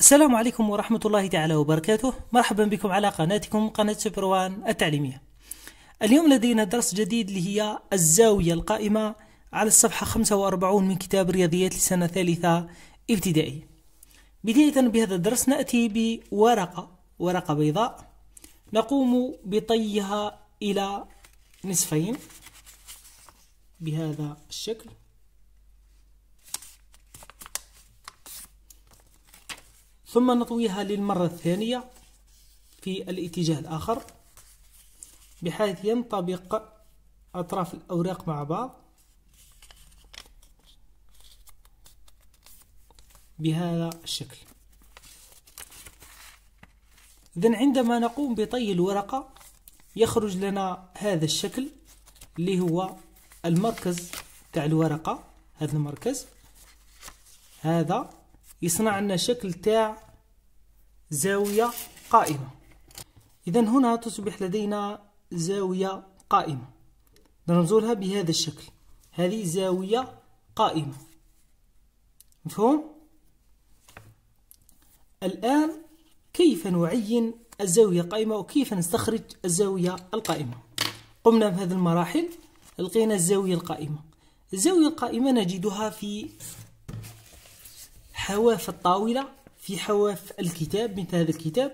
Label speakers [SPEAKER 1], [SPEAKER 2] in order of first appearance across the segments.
[SPEAKER 1] السلام عليكم ورحمة الله تعالى وبركاته مرحبا بكم على قناتكم قناة سوبروان التعليمية اليوم لدينا درس جديد اللي هي الزاوية القائمة على الصفحة 45 من كتاب رياضيات لسنة ثالثة ابتدائي بداية بهذا الدرس نأتي بورقة ورقة بيضاء نقوم بطيها إلى نصفين بهذا الشكل ثم نطويها للمرة الثانية في الاتجاه الآخر بحيث ينطبق أطراف الأوراق مع بعض بهذا الشكل إذا عندما نقوم بطي الورقة يخرج لنا هذا الشكل اللي هو المركز تاع الورقة هذا المركز هذا يصنع لنا شكل تاع زاوية قائمة إذا هنا تصبح لدينا زاوية قائمة نرمزولها بهذا الشكل هذه زاوية قائمة مفهوم؟ الآن كيف نعين الزاوية القائمة وكيف نستخرج الزاوية القائمة قمنا بهذه المراحل لقينا الزاوية القائمة الزاوية القائمة نجدها في حواف الطاولة في حواف الكتاب مثل هذا الكتاب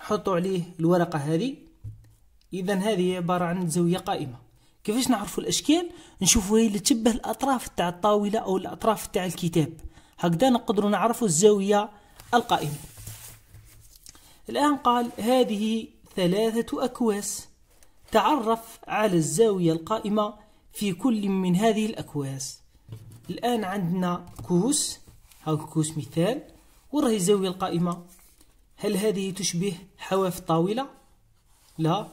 [SPEAKER 1] حطوا عليه الورقة هذه إذا هذه عبارة عن زاوية قائمة كيفاش نعرفوا الأشكال نشوفوا هي اللي تشبه الأطراف تاع الطاولة أو الأطراف تاع الكتاب هكذا نقدروا نعرفوا الزاوية القائمة الآن قال هذه ثلاثة أكواس تعرف على الزاوية القائمة في كل من هذه الأكواس الآن عندنا كوس هاكوس مثال وراهي الزاوية القائمة هل هذه تشبه حواف الطاولة؟ لا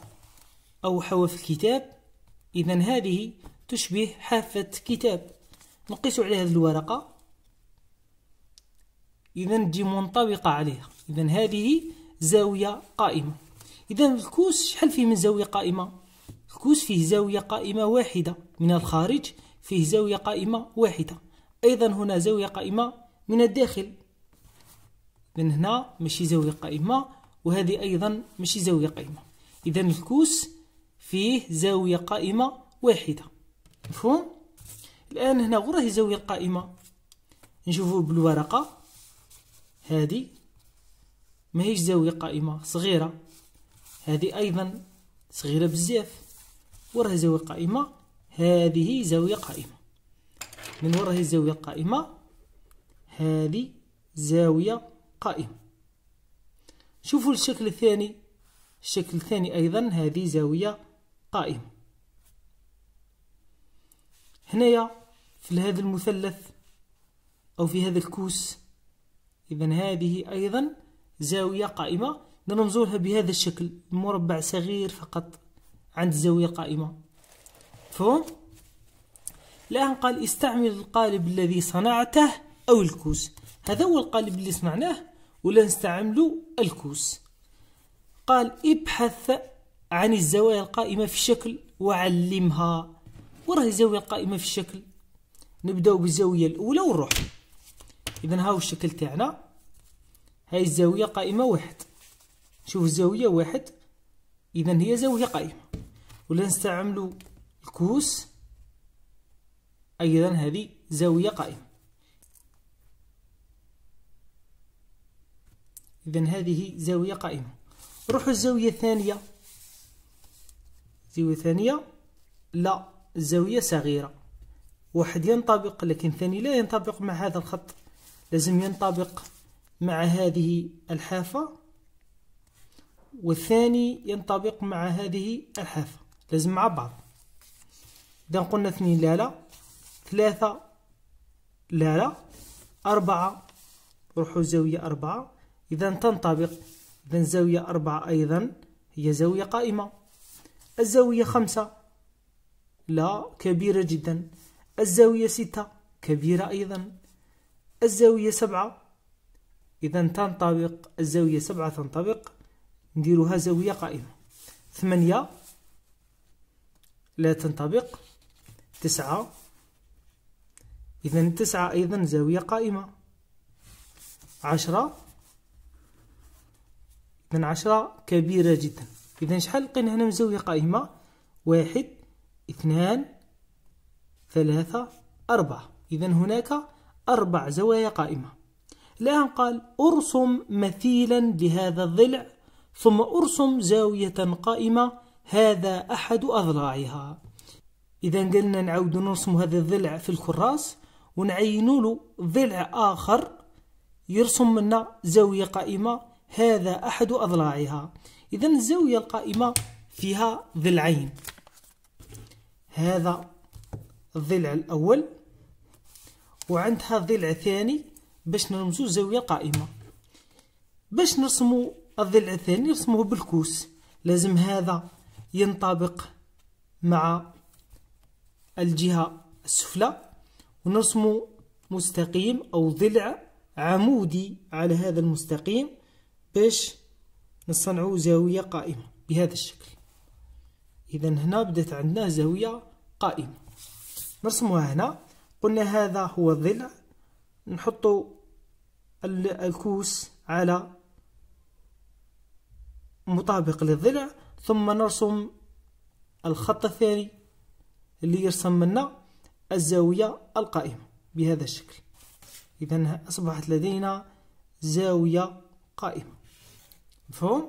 [SPEAKER 1] أو حواف الكتاب إذا هذه تشبه حافة كتاب نقيس على هذه الورقة إذا تجي منطبقة عليها إذا هذه زاوية قائمة إذا الكوس شحال فيه من زاوية قائمة؟ الكوس فيه زاوية قائمة واحدة من الخارج فيه زاوية قائمة واحدة أيضا هنا زاوية قائمة من الداخل من هنا ماشي زاوية قائمة وهذه أيضا ماشي زاوية قائمة إذا الكوس فيه زاوية قائمة واحدة مفهوم الآن هنا غره هي زاوية قائمة نشوفو بالورقة هذه ماهيش زاوية قائمة صغيرة هذه أيضا صغيرة بزاف وراها زاوية قائمة هذه زاوية قائمة من وراها الزاوية القائمة هذه زاوية قائمة شوفوا الشكل الثاني الشكل الثاني أيضا هذه زاوية قائمة هنايا في هذا المثلث أو في هذا الكوس إذا هذه أيضا زاوية قائمة ننظرها بهذا الشكل مربع صغير فقط عند زاوية قائمة مفهوم؟ الآن قال استعمل القالب الذي صنعته أو الكوس هذا هو القالب اللي صنعناه ولا نستعملو الكوس قال ابحث عن الزوايا القائمة في الشكل وعلمها وراه الزاوية القائمة في الشكل نبداو بالزاوية الأولى ونروح إذا ها هو الشكل تاعنا هاي الزاوية قائمة واحد شوف الزاوية واحد إذا هي زاوية قائمة ولا نستعملو الكوس أيضا هذه زاوية قائمة إذا هذه زاوية قائمة نروحوا الزاوية الثانية زاوية ثانية لا الزاوية صغيرة واحد ينطبق لكن ثاني لا ينطبق مع هذا الخط لازم ينطبق مع هذه الحافة والثاني ينطبق مع هذه الحافة لازم مع بعض إذا قلنا اثنين لا لا ثلاثة لا لا أربعة روحوا زاوية أربعة إذا تنطبق إذا زاوية أربعة أيضا هي زاوية قائمة الزاوية خمسة لا كبيرة جدا الزاوية ستة كبيرة أيضا الزاوية سبعة إذا تنطبق الزاوية سبعة تنطبق نديروها زاوية قائمة ثمانية لا تنطبق تسعة إذا تسعة أيضا زاوية قائمة عشرة من عشرة كبيرة جدا إذا شحال لقينا هنا من زاوية قائمة واحد اثنان ثلاثة أربعة إذا هناك أربع زوايا قائمة الآن قال أرسم مثيلا لهذا الضلع ثم أرسم زاوية قائمة هذا أحد أضلاعها إذا قلنا نعود نرسم هذا الضلع في الكراس ونعين له ضلع آخر يرسم لنا زاوية قائمة هذا أحد أضلاعها إذا الزاوية القائمة فيها ضلعين هذا الضلع الأول وعندها ضلع ثاني باش نرمزو الزاوية القائمة باش نرسمو الضلع الثاني نرسموه بالكوس لازم هذا ينطبق مع الجهة السفلى ونرسمو مستقيم أو ضلع عمودي على هذا المستقيم باش نصنعو زاوية قائمة بهذا الشكل إذا هنا بدات عندنا زاوية قائمة نرسموها هنا قلنا هذا هو الضلع نحط الكوس على مطابق للضلع ثم نرسم الخط الثاني اللي يرسم لنا الزاوية القائمة بهذا الشكل إذا أصبحت لدينا زاوية قائمة مفهوم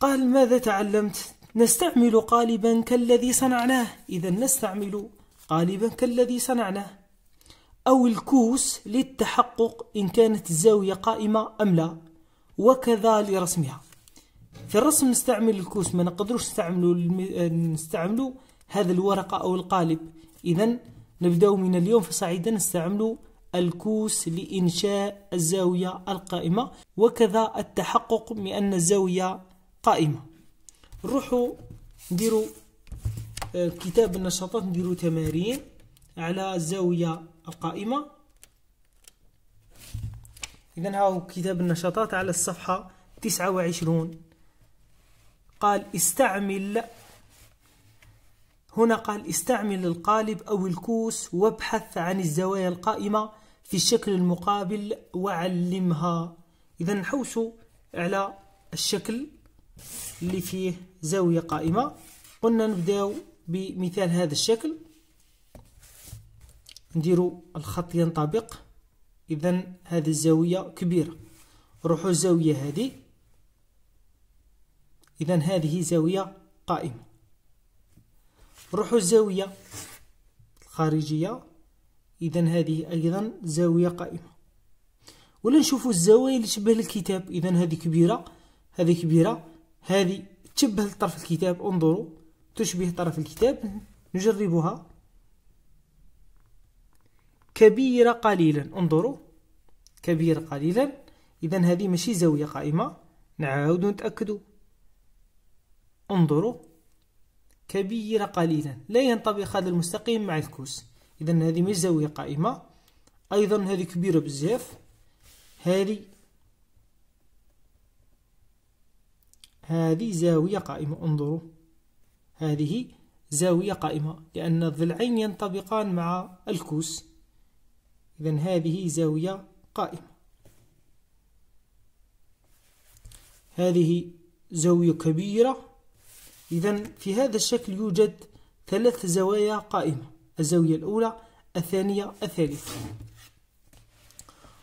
[SPEAKER 1] قال ماذا تعلمت نستعمل قالبا كالذي صنعناه إذا نستعمل قالبا كالذي صنعناه أو الكوس للتحقق إن كانت الزاوية قائمة أم لا وكذا لرسمها في الرسم نستعمل الكوس ما نقدروش نستعملوا نستعملوا هذا الورقة أو القالب إذا نبدأ من اليوم فصاعدا نستعملو الكوس لإنشاء الزاوية القائمة وكذا التحقق من أن الزاوية قائمة نروحوا نديروا آه، كتاب النشاطات نديروا تمارين على الزاوية القائمة إذا ها هو كتاب النشاطات على الصفحة 29 قال استعمل هنا قال استعمل القالب أو الكوس وابحث عن الزوايا القائمة في الشكل المقابل وعلمها إذا نحوس على الشكل اللي فيه زاوية قائمة قلنا نبداو بمثال هذا الشكل نديرو الخط ينطبق إذا هذه الزاوية كبيرة روحوا الزاوية هذه إذا هذه زاوية قائمة روحوا الزاوية الخارجية إذا هذه أيضا زاوية قائمة ولا نشوفوا الزوايا اللي تشبه الكتاب إذا هذه كبيرة هذه كبيرة هذه تشبه لطرف الكتاب انظروا تشبه طرف الكتاب نجربها كبيرة قليلا انظروا كبيرة قليلا إذا هذه ماشي زاوية قائمة نعاود نتأكدوا انظروا كبيرة قليلا لا ينطبق هذا المستقيم مع الكوس اذا هذه ماشي زاويه قائمه ايضا هذه كبيره بزاف هذه هذه زاويه قائمه انظروا هذه زاويه قائمه لان الضلعين ينطبقان مع الكوس اذا هذه زاويه قائمه هذه زاوية كبيرة إذا في هذا الشكل يوجد ثلاث زوايا قائمة الزاوية الأولى الثانية الثالثة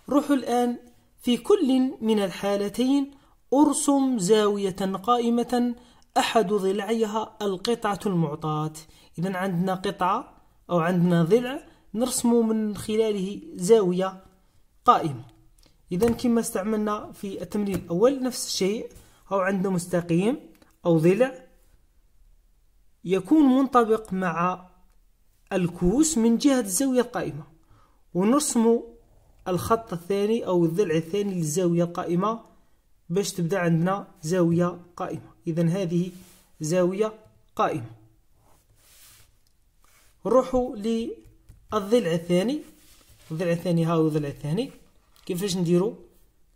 [SPEAKER 1] روح الآن في كل من الحالتين أرسم زاوية قائمة أحد ضلعيها القطعة المعطاة إذا عندنا قطعة أو عندنا ضلع نرسم من خلاله زاوية قائمة إذا كما استعملنا في التمرين الأول نفس الشيء أو عندنا مستقيم أو ضلع يكون منطبق مع الكوس من جهة الزاوية القائمة ونرسم الخط الثاني أو الضلع الثاني للزاوية القائمة باش تبدأ عندنا زاوية قائمة إذا هذه زاوية قائمة نروحو للضلع الثاني الضلع الثاني هاو الضلع الثاني كيفاش نديرو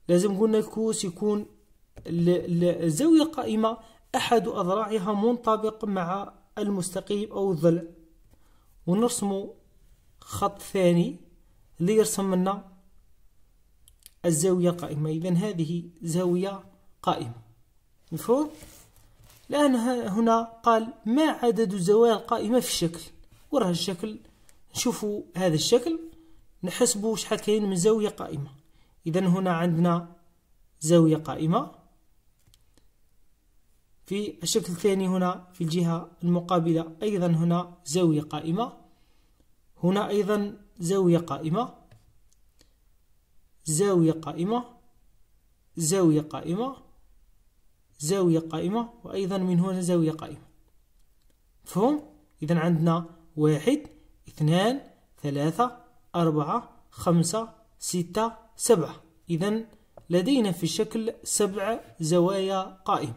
[SPEAKER 1] لازم قلنا الكوس يكون الزاوية القائمة أحد أضراعها منطبق مع المستقيم أو الضلع ونرسمو خط ثاني اللي يرسم لنا الزاوية القائمة إذا هذه زاوية قائمة مفهوم الآن هنا قال ما عدد الزوايا القائمة في الشكل وراه الشكل نشوفوا هذا الشكل نحسبوا شحال كاين من زاوية قائمة إذا هنا عندنا زاوية قائمة في الشكل الثاني هنا في الجهة المقابلة أيضا هنا زاوية قائمة هنا أيضا زاوية قائمة زاوية قائمة زاوية قائمة زاوية قائمة وأيضا من هنا زاوية قائمة مفهوم؟ إذا عندنا واحد اثنان ثلاثة أربعة خمسة ستة سبعة إذا لدينا في الشكل سبع زوايا قائمة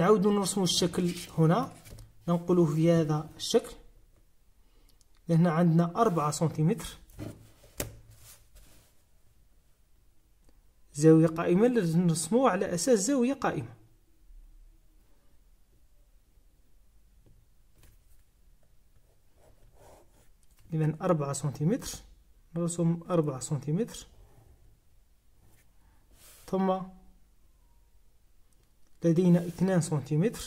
[SPEAKER 1] نعود نرسم الشكل هنا ننقله في هذا الشكل لهنا عندنا أربعة سنتيمتر زاوية قائمة لازم نرسموه على أساس زاوية قائمة إذا أربعة سنتيمتر نرسم أربعة سنتيمتر ثم لدينا 2 سنتيمتر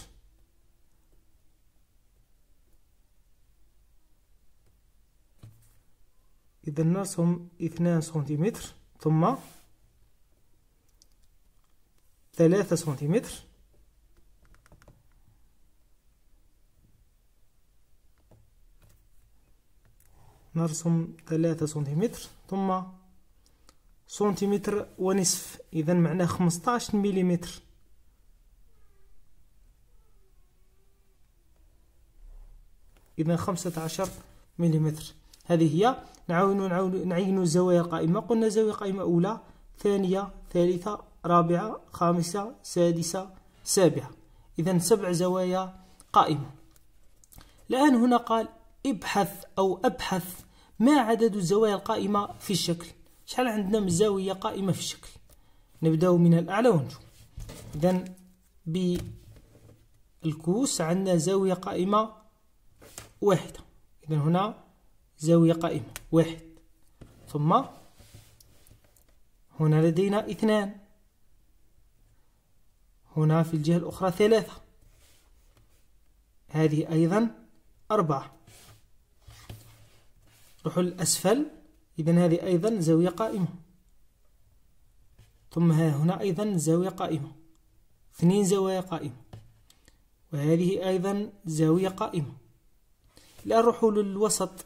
[SPEAKER 1] إذا نرسم 2 سنتيمتر ثم 3 سنتيمتر نرسم 3 سنتيمتر ثم سنتيمتر ونصف إذا معناه 15 مليمتر إذا 15 ملم هذه هي نعاون نعاون نعينو الزوايا القائمة قلنا زاوية قائمة أولى ثانية ثالثة رابعة خامسة سادسة سابعة إذا سبع زوايا قائمة الآن هنا قال ابحث أو أبحث ما عدد الزوايا القائمة في الشكل شحال عندنا من زاوية قائمة في الشكل نبداو من الأعلى ونجو إذا بالكوس عندنا زاوية قائمة واحدة إذا هنا زاوية قائمة واحد ثم هنا لدينا اثنان هنا في الجهة الأخرى ثلاثة هذه أيضا أربعة نروحوا للأسفل إذا هذه أيضا زاوية قائمة ثم ها هنا أيضا زاوية قائمة اثنين زوايا قائمة وهذه أيضا زاوية قائمة الان نروحو للوسط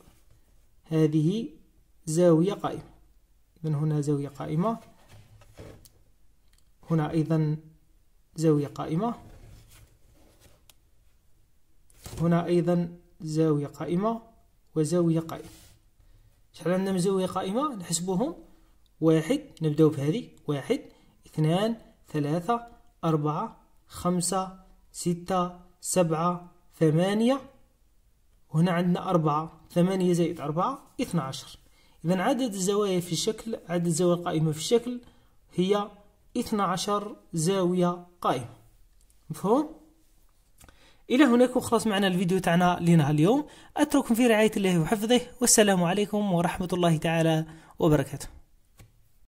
[SPEAKER 1] هذه زاوية قائمة من هنا زاوية قائمة هنا أيضا زاوية قائمة هنا أيضا زاوية قائمة وزاوية قائمة شحال عندنا من زاوية قائمة نحسبوهم واحد نبداو بهذه واحد اثنان ثلاثة أربعة خمسة ستة سبعة ثمانية هنا عندنا أربعة ثمانية زائد أربعة اثنا عشر إذا عدد الزوايا في الشكل عدد الزوايا القائمة في الشكل هي اثنا عشر زاوية قائمة مفهوم؟ إلى هناك وخلاص معنا الفيديو تاعنا لنا اليوم أترككم في رعاية الله وحفظه والسلام عليكم ورحمة الله تعالى وبركاته